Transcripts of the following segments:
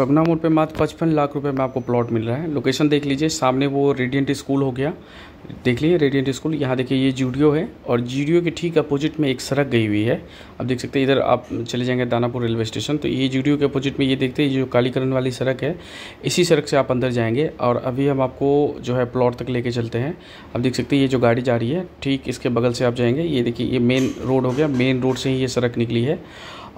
सबना मोड पे मात्र पचपन लाख रुपए में आपको प्लॉट मिल रहा है लोकेशन देख लीजिए सामने वो रेडियंट स्कूल हो गया देख लीजिए रेडियंट स्कूल यहाँ देखिए ये जी है और जी के ठीक अपोजिट में एक सड़क गई हुई है अब देख सकते हैं इधर आप चले जाएंगे दानापुर रेलवे स्टेशन तो ये जी के अपोजिट में ये देखते हैं जो कालीकरण वाली सड़क है इसी सड़क से आप अंदर जाएंगे और अभी हम आपको जो है प्लॉट तक लेके चलते हैं अब देख सकते हैं ये जो गाड़ी जा रही है ठीक इसके बगल से आप जाएंगे ये देखिए ये मेन रोड हो गया मेन रोड से ही ये सड़क निकली है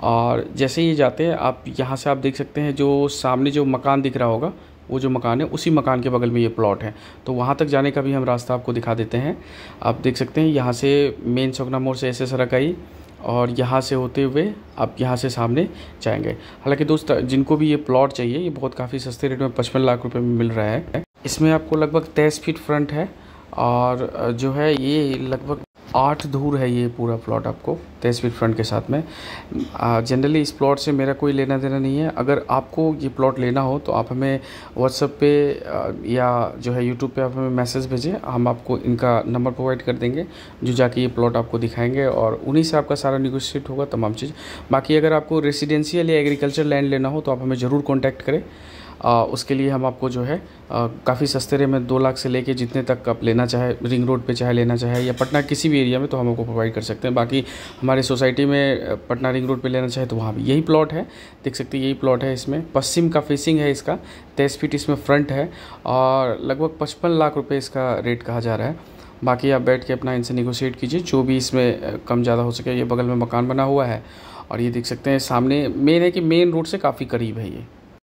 और जैसे ही जाते हैं आप यहाँ से आप देख सकते हैं जो सामने जो मकान दिख रहा होगा वो जो मकान है उसी मकान के बगल में ये प्लॉट है तो वहाँ तक जाने का भी हम रास्ता आपको दिखा देते हैं आप देख सकते हैं यहाँ से मेन सोगना मोड़ से ऐसे सड़क आई और यहाँ से होते हुए आप यहाँ से सामने जाएंगे हालांकि दोस्त जिनको भी ये प्लॉट चाहिए ये बहुत काफ़ी सस्ते रेट में पचपन लाख रुपये में मिल रहा है इसमें आपको लगभग तेईस फीट फ्रंट है और जो है ये लगभग आठ धूर है ये पूरा प्लॉट आपको तेईस फीट फ्रंट के साथ में जनरली इस प्लॉट से मेरा कोई लेना देना नहीं है अगर आपको ये प्लॉट लेना हो तो आप हमें व्हाट्सएप पे या जो है यूट्यूब पे आप हमें मैसेज भेजें हम आपको इनका नंबर प्रोवाइड कर देंगे जो जाके ये प्लॉट आपको दिखाएंगे और उन्हीं से आपका सारा निगोशिएट होगा तमाम चीज़ बाकी अगर आपको रेसिडेंशियल या एग्रीकल्चर लैंड लेना हो तो आप हमें ज़रूर कॉन्टैक्ट करें उसके लिए हम आपको जो है काफ़ी सस्ते रे में दो लाख से लेके जितने तक आप लेना चाहे रिंग रोड पे चाहे लेना चाहे या पटना किसी भी एरिया में तो हम आपको प्रोवाइड कर सकते हैं बाकी हमारे सोसाइटी में पटना रिंग रोड पे लेना चाहे तो वहाँ भी यही प्लॉट है देख सकते हैं यही प्लॉट है इसमें पश्चिम का फेसिंग है इसका तेईस फीट इसमें फ्रंट है और लगभग पचपन लाख रुपये इसका रेट कहा जा रहा है बाकी आप बैठ के अपना इनसे निगोशिएट कीजिए जो भी इसमें कम ज़्यादा हो सके ये बगल में मकान बना हुआ है और ये देख सकते हैं सामने मेन है कि मेन रोड से काफ़ी करीब है ये